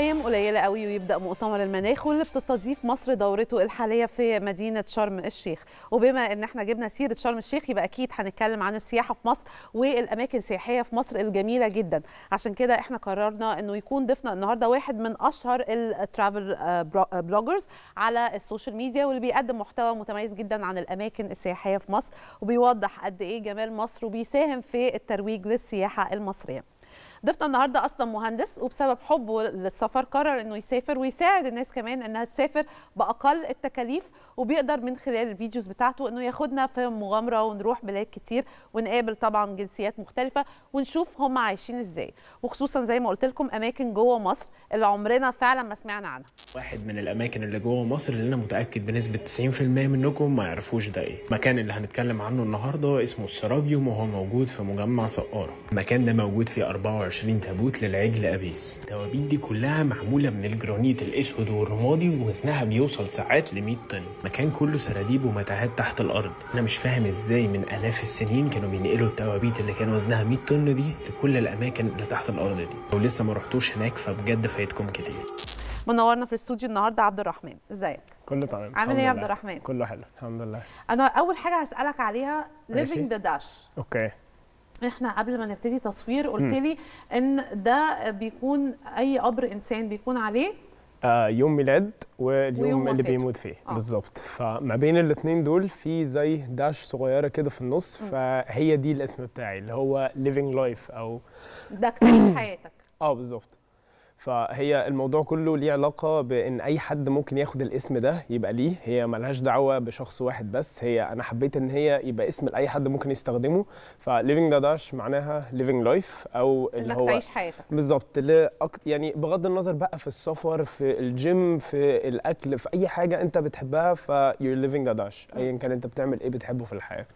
ايام قليله قوي ويبدا مؤتمر المناخ واللي بتستضيف مصر دورته الحاليه في مدينه شرم الشيخ وبما ان احنا جبنا سيره شرم الشيخ يبقى اكيد هنتكلم عن السياحه في مصر والاماكن السياحيه في مصر الجميله جدا عشان كده احنا قررنا انه يكون ضيفنا النهارده واحد من اشهر الترافل آه، بلوجرز آه، على السوشيال ميديا واللي بيقدم محتوى متميز جدا عن الاماكن السياحيه في مصر وبيوضح قد ايه جمال مصر وبيساهم في الترويج للسياحه المصريه ضيفنا النهارده اصلا مهندس وبسبب حبه للسفر قرر انه يسافر ويساعد الناس كمان انها تسافر باقل التكاليف وبيقدر من خلال الفيديوز بتاعته انه ياخدنا في مغامره ونروح بلاد كتير ونقابل طبعا جنسيات مختلفه ونشوف هم عايشين ازاي وخصوصا زي ما قلت لكم اماكن جوه مصر اللي عمرنا فعلا ما سمعنا عنها واحد من الاماكن اللي جوه مصر اللي انا متاكد بنسبه 90% منكم ما يعرفوش ده ايه المكان اللي هنتكلم عنه النهارده اسمه السرابيوم وهو موجود في مجمع سقاره المكان ده موجود فيه 24 24 تابوت للعجل أبيس التوابيت دي كلها معمولة من الجرانيت الأسود والرمادي ووزنها بيوصل ساعات ل 100 طن مكان كله سراديب ومتاهات تحت الأرض أنا مش فاهم إزاي من آلاف السنين كانوا بينقلوا التوابيت اللي كان وزنها 100 طن دي لكل الأماكن اللي تحت الأرض دي لو لسه ما رحتوش هناك فبجد فايتكم كتير منورنا في الاستوديو النهارده عبد الرحمن ازيك كله تمام عامل ايه يا عبد الرحمن كله حلو الحمد لله انا اول حاجه هسالك عليها ليفينج ذا داش اوكي احنا قبل ما نبتدي تصوير قلت لي ان ده بيكون اي قبر انسان بيكون عليه آه يوم ميلاد واليوم اللي بيموت فيه آه. بالظبط فما بين الاثنين دول في زي داش صغيره كده في النص م. فهي دي الاسم بتاعي اللي هو ليفينج لايف او ده تعيش حياتك اه بالظبط فهي الموضوع كله ليه علاقه بان اي حد ممكن ياخد الاسم ده يبقى ليه هي ملهاش دعوه بشخص واحد بس هي انا حبيت ان هي يبقى اسم لاي حد ممكن يستخدمه فليفنج داداش معناها ليفنج لايف او اللي هو تعيش حياتك بالظبط يعني بغض النظر بقى في السفر في الجيم في الاكل في اي حاجه انت بتحبها فيور ليفنج داداش ايا كان انت بتعمل ايه بتحبه في الحياه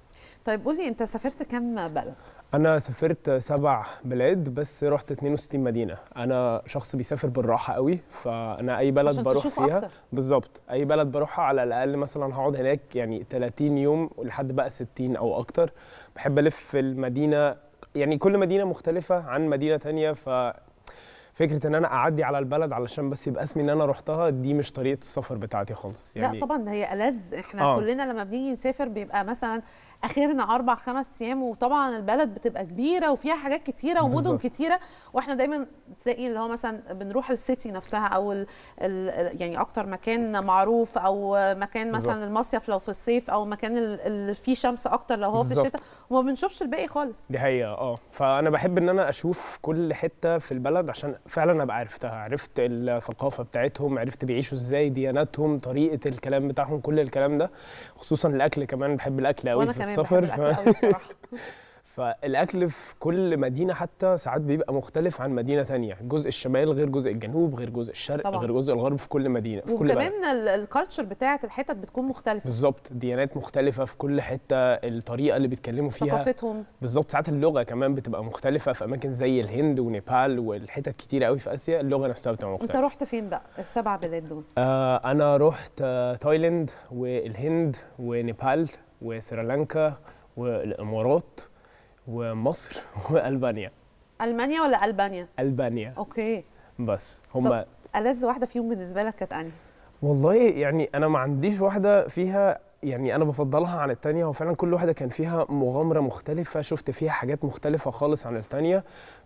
طيب قولي انت سافرت كم بلد؟ انا سافرت سبع بلاد بس رحت 62 مدينه انا شخص بيسافر بالراحه قوي فانا اي بلد بروح فيها بالظبط اي بلد بروحها على الاقل مثلا هقعد هناك يعني 30 يوم لحد بقى 60 او اكتر بحب الف المدينه يعني كل مدينه مختلفه عن مدينه تانية ف فكره ان انا اعدي على البلد علشان بس يبقى اسمي ان انا رحتها دي مش طريقه السفر بتاعتي خالص يعني لا طبعا هي الذ احنا آه. كلنا لما بنيجي نسافر بيبقى مثلا اخرنا اربع خمس ايام وطبعا البلد بتبقى كبيره وفيها حاجات كتيره ومدن بالزبط. كتيره واحنا دايما تلاقي اللي هو مثلا بنروح السيتي نفسها او الـ الـ يعني اكتر مكان معروف او مكان مثلا المصيف لو في الصيف او مكان اللي فيه شمس اكتر لو هو بالزبط. في الشتاء وما بنشوفش الباقي خالص دي حقيقه اه فانا بحب ان انا اشوف كل حته في البلد عشان فعلا ابقى عرفتها عرفت الثقافه بتاعتهم عرفت بيعيشوا ازاي دياناتهم طريقه الكلام بتاعهم كل الكلام ده خصوصا الاكل كمان بحب الاكل قوي في السفر بحب الاكل قوي فالاكل في كل مدينه حتى ساعات بيبقى مختلف عن مدينه تانية جزء الشمال غير جزء الجنوب غير جزء الشرق طبعا. غير جزء الغرب في كل مدينه في كل وكمان الكالتشر بتاعه الحتت بتكون مختلفه بالظبط ديانات مختلفه في كل حته الطريقه اللي بيتكلموا فيها ثقافتهم بالظبط ساعات اللغه كمان بتبقى مختلفه في اماكن زي الهند ونيبال والحتت كتيره قوي في اسيا اللغه نفسها بتبقى مختلفه انت رحت فين بقى السبع بلاد دول آه انا رحت آه تايلاند والهند ونيبال وسريلانكا والامارات ومصر والبانيا المانيا ولا البانيا البانيا اوكي بس هم ألذ واحده فيهم بالنسبه لك كانت انهي والله يعني انا ما عنديش واحده فيها يعني انا بفضلها عن التانية هو فعلا كل واحده كان فيها مغامره مختلفه شفت فيها حاجات مختلفه خالص عن التانية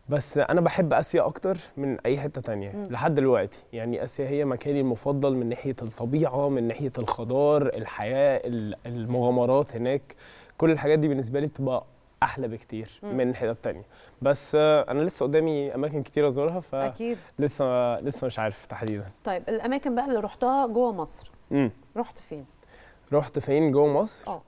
بس انا بحب اسيا اكتر من اي حته تانية م. لحد دلوقتي يعني اسيا هي مكاني المفضل من ناحيه الطبيعه من ناحيه الخضار الحياه المغامرات هناك كل الحاجات دي بالنسبه لي بتبقى احلى بكتير مم. من حتت تانية بس انا لسه قدامي اماكن كتير ازورها ف أكيد. لسه لسه مش عارف تحديدا طيب الاماكن بقى اللي رحتها جوه مصر مم. رحت فين رحت فين جوه مصر اه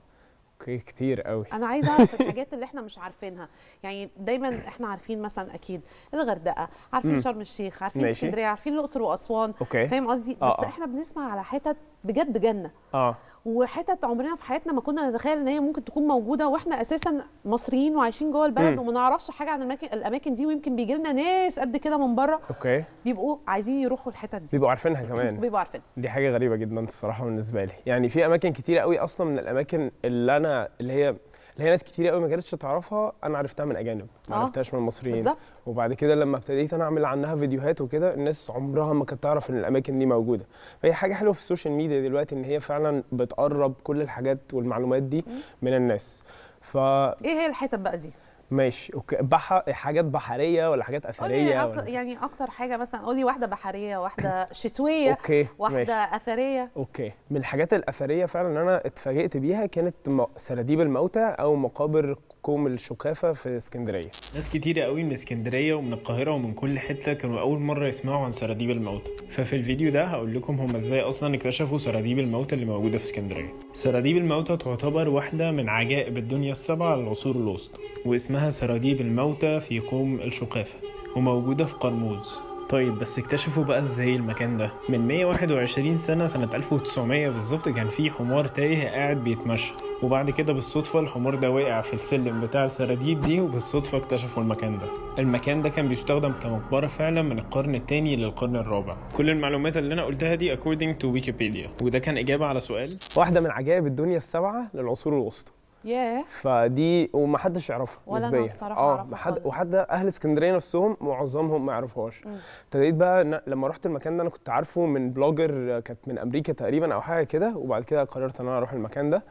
اوكي كتير قوي انا عايزه اعرف الحاجات اللي احنا مش عارفينها يعني دايما احنا عارفين مثلا اكيد الغردقه عارفين شرم الشيخ عارفين اسكندريه عارفين الاقصر واسوان فاهم قصدي بس آه،, آه. احنا بنسمع على حتت بجد جنه اه وحتت عمرنا في حياتنا ما كنا نتخيل ان هي ممكن تكون موجوده واحنا اساسا مصريين وعايشين جوه البلد وما نعرفش حاجه عن الاماكن الاماكن دي ويمكن بيجي لنا ناس قد كده من بره اوكي بيبقوا عايزين يروحوا الحتت دي بيبقوا عارفينها كمان بيبقوا عارفينها دي حاجه غريبه جدا الصراحه بالنسبه لي يعني في اماكن كتيره قوي اصلا من الاماكن اللي انا اللي هي اللي هي ناس كتير قوي ما كانتش تعرفها انا عرفتها من اجانب ما آه. عرفتهاش من المصريين بالزبط. وبعد كده لما ابتديت انا اعمل عنها فيديوهات وكده الناس عمرها ما كانت تعرف ان الاماكن دي موجوده فهي حاجه حلوه في السوشيال ميديا دلوقتي ان هي فعلا بتقرب كل الحاجات والمعلومات دي من الناس ف ايه هي الحتت بقى دي ماشي اوكي بح... حاجات بحريه ولا حاجات اثريه قولي ولا... يعني اكتر حاجه مثلا قولي واحده بحريه واحده شتويه أوكي. واحده ماشي. اثريه اوكي من الحاجات الاثريه فعلا اللي انا اتفاجئت بيها كانت سراديب الموتى او مقابر كوم الشقافه في اسكندريه ناس كتير قوي من اسكندريه ومن القاهره ومن كل حته كانوا اول مره يسمعوا عن سراديب الموتى ففي الفيديو ده هقول لكم هم ازاي اصلا اكتشفوا سراديب الموتى اللي موجوده في اسكندريه سراديب الموتى تعتبر واحده من عجائب الدنيا السبعه للعصور الوسطى واسمها اسمها سراديب الموتى في قوم الشقافة وموجودة في قرموز طيب بس اكتشفوا بقى ازاي المكان ده من 121 سنة سنة 1900 بالظبط كان في حمار تايه قاعد بيتمشى وبعد كده بالصدفة الحمار ده وقع في السلم بتاع السراديب دي وبالصدفة اكتشفوا المكان ده المكان ده كان بيستخدم كمقبرة فعلا من القرن الثاني للقرن الرابع كل المعلومات اللي انا قلتها دي according to ويكيبيديا وده كان اجابة على سؤال واحدة من عجائب الدنيا السبعة للعصور الوسطى ياه فدي ومحدش يعرفها ولا نسبيا اه محد وحد اهل اسكندريه نفسهم معظمهم ما يعرفوهاش ابتديت بقى لما رحت المكان ده انا كنت عارفه من بلوجر كانت من امريكا تقريبا او حاجه كده وبعد كده قررت ان انا اروح المكان ده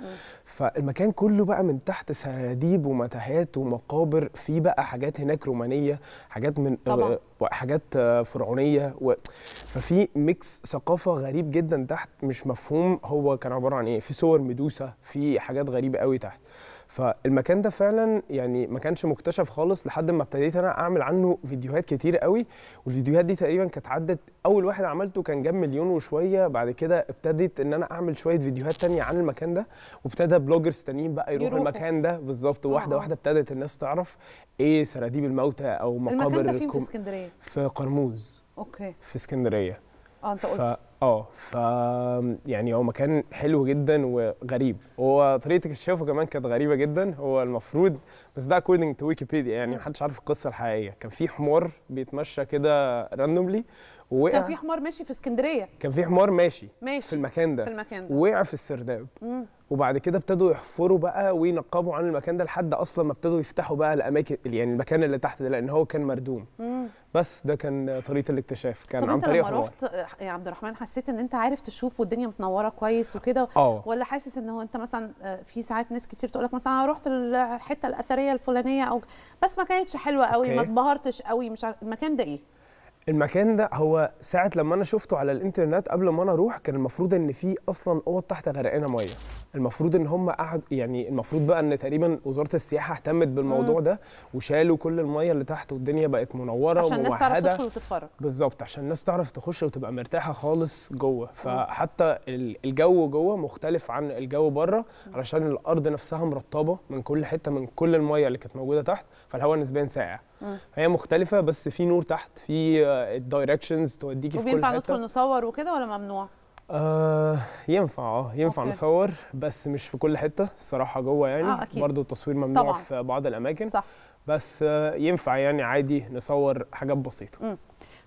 فالمكان كله بقى من تحت سراديب ومتاهات ومقابر في بقى حاجات هناك رومانيه حاجات من طبعا. وحاجات آه، فرعونيه و... ففي ميكس ثقافه غريب جدا تحت مش مفهوم هو كان عباره عن ايه في صور مدوسه في حاجات غريبه قوي تحت فالمكان ده فعلا يعني ما كانش مكتشف خالص لحد ما ابتديت انا اعمل عنه فيديوهات كتير قوي والفيديوهات دي تقريبا كانت عدت اول واحد عملته كان جاب مليون وشويه بعد كده ابتديت ان انا اعمل شويه فيديوهات تانية عن المكان ده وابتدى بلوجرز تانيين بقى يروحوا المكان ده بالظبط واحده واحده ابتدت الناس تعرف ايه سراديب الموتى او مقابر المكان ده فين في اسكندريه في قرموز اوكي في اسكندريه اه انت قلت ف... اه ف يعني هو مكان حلو جدا وغريب هو طريقه اكتشافه كمان كانت غريبه جدا هو المفروض بس ده اكوردنج تو ويكيبيديا يعني محدش عارف القصه الحقيقيه كان في حمار بيتمشى كده راندوملي ووقع كان في حمار ماشي في اسكندريه كان في حمار ماشي ماشي في المكان ده في المكان ده وقع في السرداب مم. وبعد كده ابتدوا يحفروا بقى وينقبوا عن المكان ده لحد اصلا ما ابتدوا يفتحوا بقى الاماكن يعني المكان اللي تحت ده لان هو كان مردوم مم. بس ده كان طريقه الاكتشاف كان عن طريق انت لما رحت يا عبد الرحمن حسيت ان انت عارف تشوف والدنيا متنوره كويس وكده آه. ولا حاسس ان هو انت مثلا آه، في ساعات ناس كتير تقول لك مثلا انا آه، رحت الحته الاثريه الفلانيه او بس ما كانتش حلوه قوي ما اتبهرتش قوي مش المكان ده ايه المكان ده هو ساعة لما أنا شفته على الإنترنت قبل ما أنا أروح كان المفروض إن في أصلا أوض تحت غرقانة مية المفروض إن هم قعدوا يعني المفروض بقى إن تقريبا وزارة السياحة اهتمت بالموضوع ده وشالوا كل المية اللي تحت والدنيا بقت منورة عشان الناس تعرف تخش وتتفرج بالظبط عشان الناس تعرف تخش وتبقى مرتاحة خالص جوه فحتى الجو جوه مختلف عن الجو بره علشان الأرض نفسها مرطبة من كل حتة من كل المية اللي كانت موجودة تحت فالهواء نسبيا ساقع آه. هي مختلفه بس في نور تحت في الدايركشنز توديكي في كل حته وبينفع ندخل نصور وكده ولا ممنوع؟ آه ينفع اه ينفع أوكي. نصور بس مش في كل حته الصراحه جوه يعني آه برضو التصوير ممنوع طبعا. في بعض الاماكن صح بس آه ينفع يعني عادي نصور حاجات بسيطه م.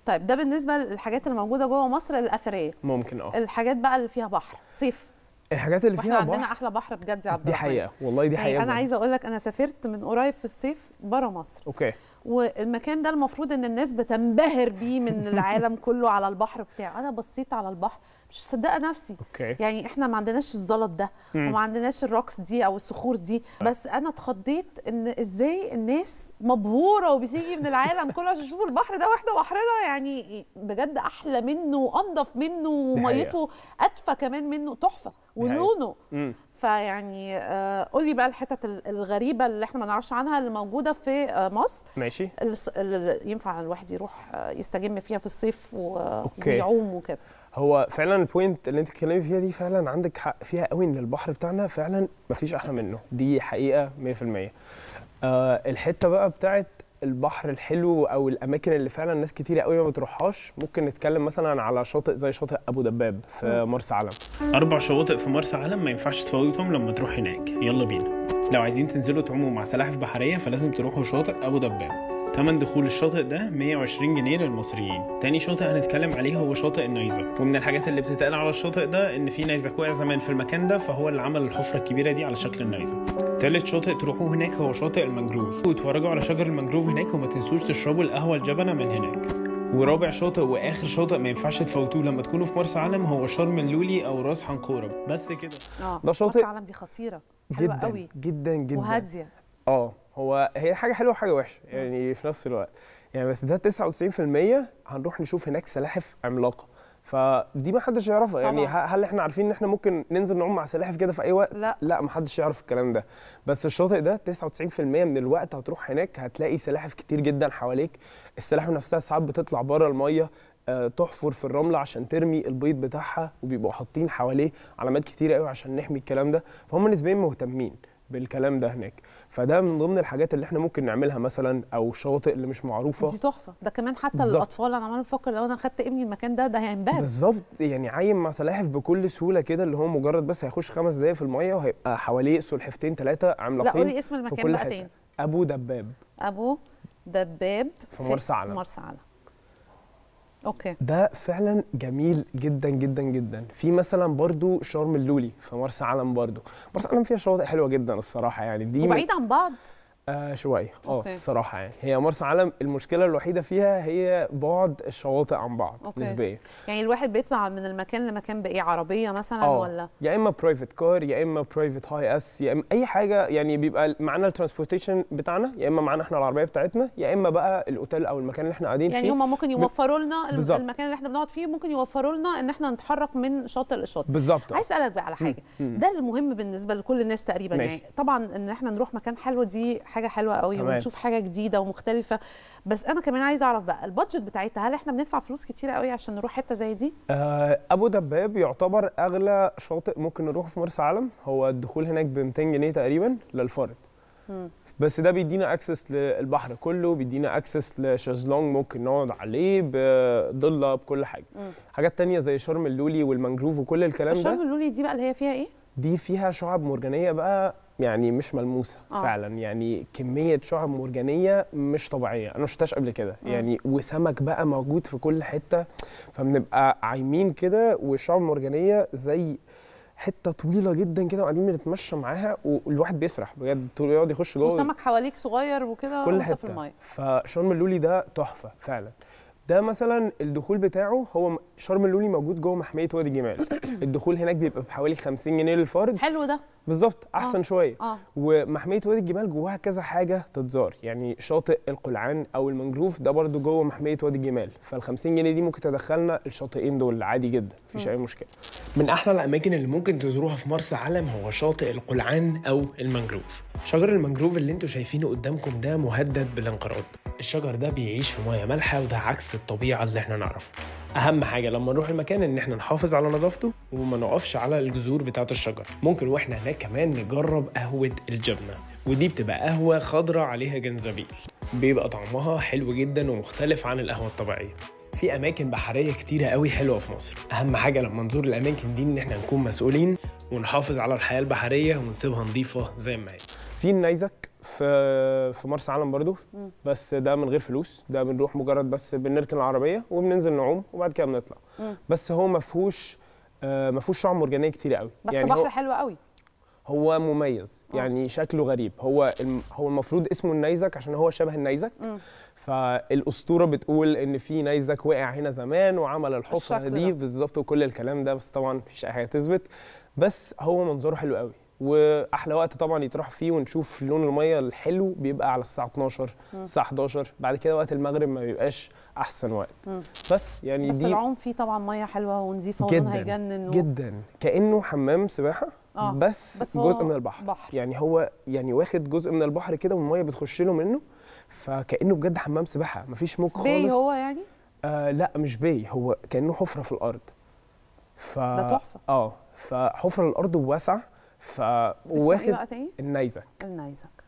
طيب ده بالنسبه للحاجات اللي موجوده جوه مصر الاثريه ممكن اه الحاجات بقى اللي فيها بحر صيف الحاجات اللي فيها عندنا احلى بحر بجد يا عبد الرحمن دي حقيقه والله دي حقيقه انا عايزه اقول لك انا سافرت من قريب في الصيف بره مصر اوكي والمكان ده المفروض ان الناس بتنبهر بيه من العالم كله على البحر بتاعه انا بصيت على البحر مش مصدقه نفسي أوكي. يعني احنا ما عندناش الزلط ده مم. وما عندناش الروكس دي او الصخور دي آه. بس انا اتخضيت ان ازاي الناس مبهوره وبتيجي من العالم كله عشان يشوفوا البحر ده واحنا بحرنا يعني بجد احلى منه وانضف منه وميته ادفى كمان منه تحفه ولونه فيعني آه قولي بقى الحتت الغريبه اللي احنا ما نعرفش عنها اللي موجوده في آه مصر ماشي اللي ينفع الواحد يروح آه يستجم فيها في الصيف ويعوم وكده هو فعلا البوينت اللي انت بتتكلمي فيها دي فعلا عندك حق فيها قوي ان البحر بتاعنا فعلا مفيش احلى منه دي حقيقه 100% آه الحته بقى بتاعت البحر الحلو او الاماكن اللي فعلا ناس كتير قوي ما بتروحهاش ممكن نتكلم مثلا على شاطئ زي شاطئ ابو دباب في مرسى علم اربع شواطئ في مرسى علم ما ينفعش تفوتهم لما تروح هناك يلا بينا لو عايزين تنزلوا تعوموا مع سلاحف بحريه فلازم تروحوا شاطئ ابو دباب تمن دخول الشاطئ ده 120 جنيه للمصريين تاني شاطئ هنتكلم عليه هو شاطئ النيزك ومن الحاجات اللي بتتقال على الشاطئ ده ان في نيزك وقع زمان في المكان ده فهو اللي عمل الحفره الكبيره دي على شكل النيزك تالت شاطئ تروحوه هناك هو شاطئ المنجروف وتفرجوا على شجر المنجروف هناك وما تنسوش تشربوا القهوه الجبنه من هناك ورابع شاطئ واخر شاطئ ما ينفعش تفوتوه لما تكونوا في مرسى علم هو شرم اللولي او راس حنقوره بس كده آه. ده شاطئ مرسى علم دي خطيره حلوه جدا قوي جدا جدا وهاديه اه هو هي حاجه حلوه وحاجه وحشه يعني في نفس الوقت يعني بس ده 99% هنروح نشوف هناك سلاحف عملاقه فدي ما حدش يعرفها يعني هل احنا عارفين ان احنا ممكن ننزل نعوم مع سلاحف كده في اي وقت لا لا ما حدش يعرف الكلام ده بس الشاطئ ده 99% من الوقت هتروح هناك هتلاقي سلاحف كتير جدا حواليك السلاحف نفسها ساعات بتطلع بره الميه آه، تحفر في الرمله عشان ترمي البيض بتاعها وبيبقوا حاطين حواليه علامات كتير قوي عشان نحمي الكلام ده فهم نسبيا مهتمين بالكلام ده هناك فده من ضمن الحاجات اللي احنا ممكن نعملها مثلا او الشواطئ اللي مش معروفه دي تحفه ده كمان حتى بالزبط. للاطفال انا عمال بفكر لو انا خدت ابني المكان ده ده هينبهر بالظبط يعني عايم مع سلاحف بكل سهوله كده اللي هو مجرد بس هيخش خمس دقايق في الميه وهيبقى حواليه سلحفتين ثلاثه عملاقين لا قولي اسم المكان بقى تاني ابو دباب ابو دباب في مرسى علم مرسى علم اوكي ده فعلا جميل جدا جدا جدا في مثلا برضو شرم اللولي في مرسى علم برضو مرسى علم فيها شواطئ حلوه جدا الصراحه يعني دي وبعيد عن بعض آه شويه اه الصراحه يعني هي مرسى علم المشكله الوحيده فيها هي بعد الشواطئ عن بعض نسبيا يعني الواحد بيطلع من المكان لمكان بايه عربيه مثلا أوه. ولا يا اما برايفت كار يا اما برايفت هاي اس يا اما اي حاجه يعني بيبقى معانا الترانسبورتيشن بتاعنا يا اما معانا احنا العربيه بتاعتنا يا اما بقى الاوتيل او المكان اللي احنا قاعدين يعني فيه يعني هما ممكن يوفروا لنا بالزبط. المكان اللي احنا بنقعد فيه ممكن يوفروا لنا ان احنا نتحرك من شاطئ لشاطئ بالظبط عايز اسالك بقى على حاجه مم. مم. ده المهم بالنسبه لكل الناس تقريبا ماشي. يعني طبعا ان احنا نروح مكان حلو دي حاجه حلوه قوي تمام. ونشوف حاجه جديده ومختلفه بس انا كمان عايزه اعرف بقى البادجت بتاعتها هل احنا بندفع فلوس كتيره قوي عشان نروح حته زي دي آه ابو دباب يعتبر اغلى شاطئ ممكن نروحه في مرسى علم هو الدخول هناك ب 200 جنيه تقريبا للفرد بس ده بيدينا اكسس للبحر كله بيدينا اكسس لشازلونج ممكن نقعد عليه بضله بكل حاجه مم. حاجات تانية زي شرم اللولي والمانجروف وكل الكلام ده شرم اللولي دي بقى اللي هي فيها ايه دي فيها شعب مرجانيه بقى يعني مش ملموسه آه. فعلا يعني كميه شعب مرجانيه مش طبيعيه انا ما شفتهاش قبل كده آه. يعني وسمك بقى موجود في كل حته فبنبقى عايمين كده والشعب المرجانيه زي حته طويله جدا كده وقاعدين بنتمشى معاها والواحد بيسرح بجد طول يقعد يخش جوه وسمك حواليك صغير وكده كل حته في الميه فشرم اللولي ده تحفه فعلا ده مثلا الدخول بتاعه هو شرم اللولي موجود جوه محميه وادي الجمال الدخول هناك بيبقى بحوالي 50 جنيه للفرد حلو ده بالظبط آه. احسن آه. شويه آه. ومحميه وادي الجمال جواها كذا حاجه تتزار يعني شاطئ القلعان او المنجروف ده برده جوه محميه وادي الجمال فال50 جنيه دي ممكن تدخلنا الشاطئين دول عادي جدا مفيش اي مشكله من احلى الاماكن اللي ممكن تزوروها في مرسى علم هو شاطئ القلعان او المنجروف شجر المنجروف اللي انتم شايفينه قدامكم ده مهدد بالانقراض الشجر ده بيعيش في ميه مالحه وده عكس الطبيعه اللي احنا نعرفها اهم حاجه لما نروح المكان ان احنا نحافظ على نظافته وما نقفش على الجذور بتاعه الشجر ممكن واحنا هناك كمان نجرب قهوه الجبنه ودي بتبقى قهوه خضراء عليها جنزبيل بيبقى طعمها حلو جدا ومختلف عن القهوه الطبيعيه في اماكن بحريه كتيره قوي حلوه في مصر اهم حاجه لما نزور الاماكن دي ان احنا نكون مسؤولين ونحافظ على الحياه البحريه ونسيبها نظيفه زي ما هي في النيزك في في مرسى علم برضو بس ده من غير فلوس ده بنروح مجرد بس بنركن العربيه وبننزل نعوم وبعد كده بنطلع بس هو ما فيهوش آه، ما فيهوش شعاب مرجانيه كتير قوي بس يعني بحر حلو قوي هو مميز يعني شكله غريب هو هو المفروض اسمه النيزك عشان هو شبه النيزك م. فالاسطوره بتقول ان في نيزك وقع هنا زمان وعمل الحفره دي بالظبط وكل الكلام ده بس طبعا مفيش اي حاجه تثبت بس هو منظره حلو قوي واحلى وقت طبعا يتراح فيه ونشوف لون الميه الحلو بيبقى على الساعه 12 الساعه 11 بعد كده وقت المغرب ما بيبقاش احسن وقت مم. بس يعني بس دي العوم فيه طبعا ميه حلوه ونظيفه جدا هيجنن و... جدا كانه حمام سباحه آه. بس, بس جزء من البحر بحر. يعني هو يعني واخد جزء من البحر كده والميه بتخش له منه فكانه بجد حمام سباحه مفيش موج خالص بي هو يعني آه لا مش بي هو كانه حفره في الارض ف ده تحفه اه فحفره الارض واسعه ف واخد إيه النيزك النيزك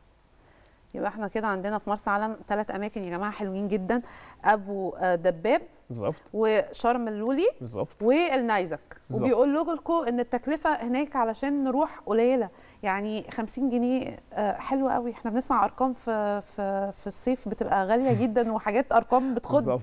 يبقى احنا كده عندنا في مرسى علم ثلاث اماكن يا جماعه حلوين جدا ابو آه، دباب بالظبط وشرم اللولي بالظبط والنيزك وبيقول لكم ان التكلفه هناك علشان نروح قليله يعني 50 جنيه آه، حلوه قوي احنا بنسمع ارقام في في في الصيف بتبقى غاليه جدا وحاجات ارقام بتخض بالظبط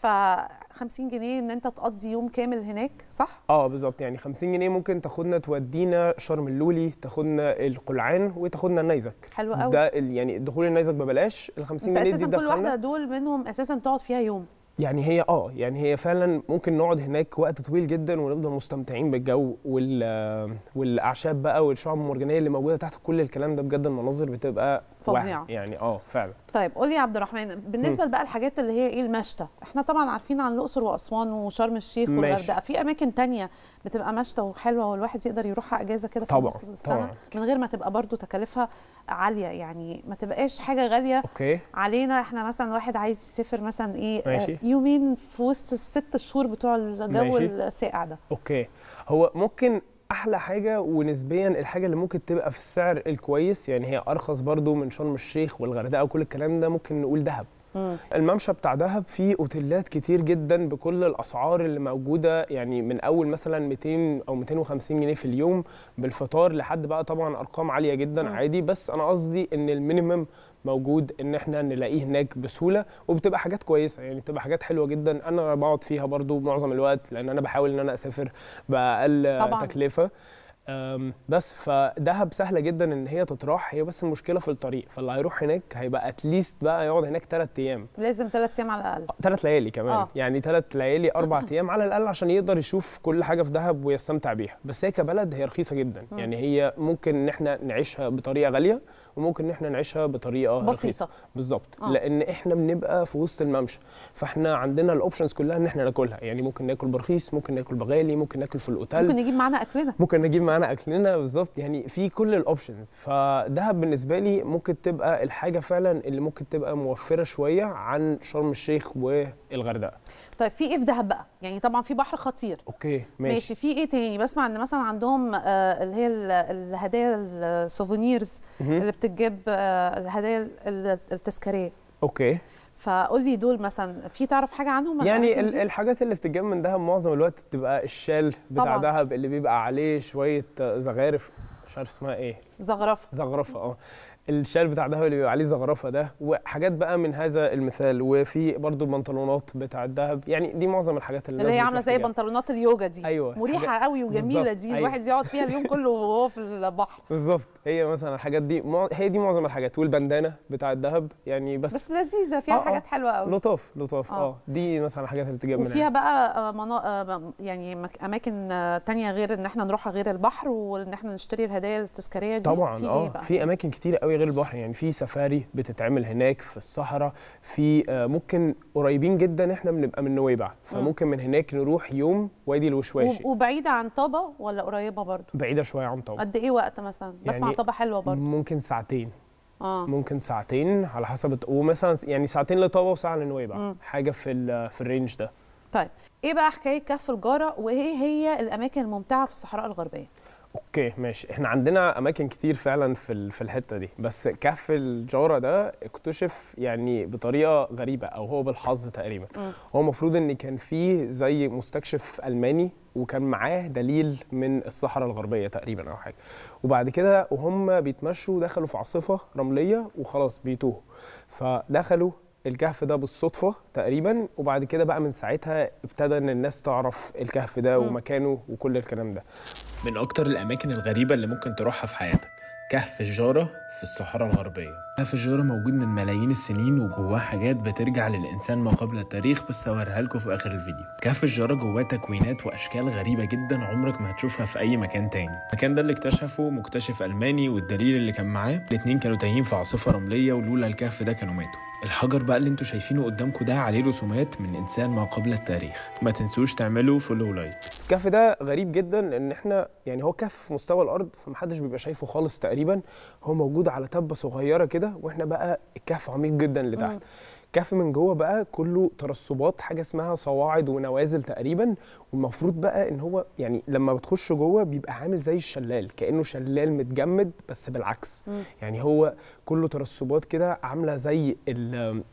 ف 50 جنيه ان انت تقضي يوم كامل هناك صح؟ اه بالظبط يعني 50 جنيه ممكن تاخدنا تودينا شرم اللولي تاخدنا القلعان وتاخدنا النيزك حلو قوي ده يعني دخول النيزك ببلاش ال 50 جنيه دي كل واحده دول منهم اساسا تقعد فيها يوم يعني هي اه يعني هي فعلا ممكن نقعد هناك وقت طويل جدا ونفضل مستمتعين بالجو وال والاعشاب بقى والشعب المرجانيه اللي موجوده تحت كل الكلام ده بجد المناظر بتبقى فظيعه يعني اه فعلا طيب قولي يا عبد الرحمن بالنسبه بقى الحاجات اللي هي ايه المشتى احنا طبعا عارفين عن الاقصر واسوان وشرم الشيخ والغردقه في اماكن تانية بتبقى مشتى وحلوه والواحد يقدر يروحها اجازه كده في نص السنه طبعا. من غير ما تبقى برضو تكاليفها عاليه يعني ما تبقاش حاجه غاليه أوكي. علينا احنا مثلا واحد عايز يسافر مثلا ايه آه، ماشي. يومين في وسط الست شهور بتوع الجو الساقع ده اوكي هو ممكن احلى حاجه ونسبيا الحاجه اللي ممكن تبقى في السعر الكويس يعني هي ارخص برضو من شرم الشيخ والغردقه وكل الكلام ده ممكن نقول دهب الممشى بتاع دهب فيه اوتيلات كتير جدا بكل الاسعار اللي موجوده يعني من اول مثلا 200 او 250 جنيه في اليوم بالفطار لحد بقى طبعا ارقام عاليه جدا عادي بس انا قصدي ان المينيمم موجود ان احنا نلاقيه هناك بسهوله وبتبقى حاجات كويسه يعني بتبقى حاجات حلوه جدا انا بقعد فيها برضو معظم الوقت لان انا بحاول ان انا اسافر باقل طبعاً. تكلفه بس فدهب سهله جدا ان هي تتراح هي بس المشكله في الطريق فاللي هيروح هناك هيبقى اتليست بقى يقعد هناك ثلاث ايام لازم ثلاث ايام على الاقل ثلاث ليالي كمان أوه. يعني ثلاث ليالي اربع ايام على الاقل عشان يقدر يشوف كل حاجه في دهب ويستمتع بيها بس هي كبلد هي رخيصه جدا م. يعني هي ممكن ان احنا نعيشها بطريقه غاليه وممكن ان احنا نعيشها بطريقه بسيطه بالظبط آه. لان احنا بنبقى في وسط الممشى فاحنا عندنا الاوبشنز كلها ان احنا ناكلها يعني ممكن ناكل برخيص ممكن ناكل بغالي ممكن ناكل في الاوتيل ممكن نجيب معانا اكلنا ممكن نجيب معانا اكلنا بالظبط يعني في كل الاوبشنز فدهب بالنسبه لي ممكن تبقى الحاجه فعلا اللي ممكن تبقى موفره شويه عن شرم الشيخ والغردقه طيب في ايه في دهب بقى يعني طبعا في بحر خطير اوكي ماشي, ماشي في ايه تاني بسمع ان مثلا عندهم آه اللي هي الهدايا السوفونيرز اللي بتجيب آه، هدايا التذكاريه اوكي فقول لي دول مثلا في تعرف حاجه عنهم يعني الحاجات اللي بتتجمع من دهب معظم الوقت بتبقى الشال بتاع طبعًا. دهب اللي بيبقى عليه شويه زغارف مش عارف اسمها ايه زغرفه زغرفه اه الشال بتاع دهب اللي بيبقى عليه زغرفه ده وحاجات بقى من هذا المثال وفي برضو البنطلونات بتاع الدهب يعني دي معظم الحاجات اللي اللي هي عامله زي بنطلونات اليوجا دي أيوة. مريحه حاجة. قوي وجميله بالزبط. دي أيوة. الواحد يقعد فيها اليوم كله وهو في البحر بالظبط هي مثلا الحاجات دي هي دي معظم الحاجات والبندانه بتاع الدهب يعني بس بس لذيذه فيها آه،, آه حاجات حلوه قوي لطاف لطاف آه. اه دي مثلا الحاجات اللي بتجيب منها وفيها بقى آه، منا... آه، يعني اماكن تانية غير ان احنا نروحها غير البحر وان احنا نشتري الهدايا التذكاريه دي طبعا اه إيه في اماكن كتيره قوي غير البحر يعني في سفاري بتتعمل هناك في الصحراء في آه، ممكن قريبين جدا احنا بنبقى من نويبع فممكن من هناك نروح يوم وادي الوشواشي وبعيده عن طابا ولا قريبه برضه بعيده شويه عن طابا قد ايه وقت مثلا يعني بسمع طابا حلوه برضه ممكن ساعتين آه. ممكن ساعتين على حسب ومثلا يعني ساعتين لطابا وساعه لنويبع حاجه في في الرينج ده طيب ايه بقى حكايه كهف الجاره وايه هي الاماكن الممتعه في الصحراء الغربيه اوكي ماشي احنا عندنا اماكن كتير فعلا في في الحته دي بس كهف الجوره ده اكتشف يعني بطريقه غريبه او هو بالحظ تقريبا م. هو المفروض ان كان فيه زي مستكشف الماني وكان معاه دليل من الصحراء الغربيه تقريبا او حاجه وبعد كده وهم بيتمشوا دخلوا في عاصفه رمليه وخلاص بيتوهوا فدخلوا الكهف ده بالصدفه تقريبا وبعد كده بقى من ساعتها ابتدى ان الناس تعرف الكهف ده ومكانه وكل الكلام ده من أكتر الأماكن الغريبة اللي ممكن تروحها في حياتك كهف الجارة في الصحراء الغربية انفجارة موجود من ملايين السنين وجواه حاجات بترجع للإنسان ما قبل التاريخ بس هوريها لكم في آخر الفيديو كهف الجارة جواه تكوينات وأشكال غريبة جدا عمرك ما هتشوفها في أي مكان تاني المكان ده اللي اكتشفه مكتشف ألماني والدليل اللي كان معاه الاتنين كانوا تايهين في عاصفة رملية ولولا الكهف ده كانوا ماتوا الحجر بقى اللي انتوا شايفينه قدامكم ده عليه رسومات من انسان ما قبل التاريخ ما تنسوش تعملوا فولو لايك الكهف ده غريب جدا ان احنا يعني هو كهف في مستوى الارض فمحدش بيبقى شايفه خالص تقريبا هو موجود موجوده على تبه صغيره كده واحنا بقى الكهف عميق جدا لتحت الكهف من جوه بقى كله ترسبات حاجه اسمها صواعد ونوازل تقريبا والمفروض بقى ان هو يعني لما بتخش جوه بيبقى عامل زي الشلال كانه شلال متجمد بس بالعكس مم. يعني هو كله ترسبات كده عامله زي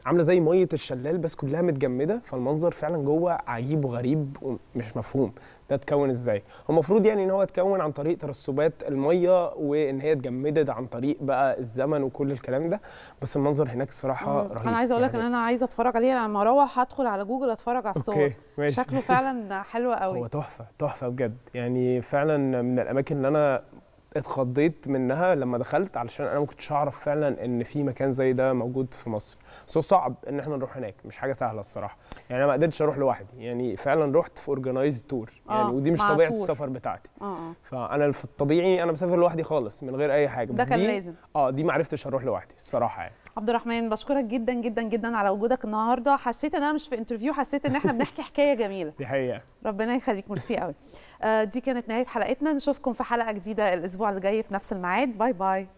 عامله زي ميه الشلال بس كلها متجمده فالمنظر فعلا جوه عجيب وغريب ومش مفهوم ده اتكون ازاي هو المفروض يعني ان هو اتكون عن طريق ترسبات الميه وان هي اتجمدت عن طريق بقى الزمن وكل الكلام ده بس المنظر هناك الصراحه رهيب انا عايزه اقول لك يعني ان انا عايزه اتفرج عليه لما اروح هدخل على جوجل اتفرج على الصور أوكي. شكله فعلا حلو قوي هو تحفه تحفه بجد يعني فعلا من الاماكن اللي انا اتخضيت منها لما دخلت علشان انا ما كنتش اعرف فعلا ان في مكان زي ده موجود في مصر سو صعب ان احنا نروح هناك مش حاجه سهله الصراحه يعني انا ما قدرتش اروح لوحدي يعني فعلا رحت في اورجنايز آه، تور يعني آه ودي مش طبيعه تور. السفر بتاعتي آه. آه. فانا في الطبيعي انا بسافر لوحدي خالص من غير اي حاجه ده كان لازم اه دي ما عرفتش اروح لوحدي الصراحه يعني عبد الرحمن بشكرك جدا جدا جدا على وجودك النهارده حسيت ان انا مش في انترفيو حسيت ان احنا بنحكي حكايه جميله دي حقيقه ربنا يخليك ميرسي قوي آه دي كانت نهايه حلقتنا نشوفكم في حلقه جديده الاسبوع اللي جاي في نفس الميعاد باي باي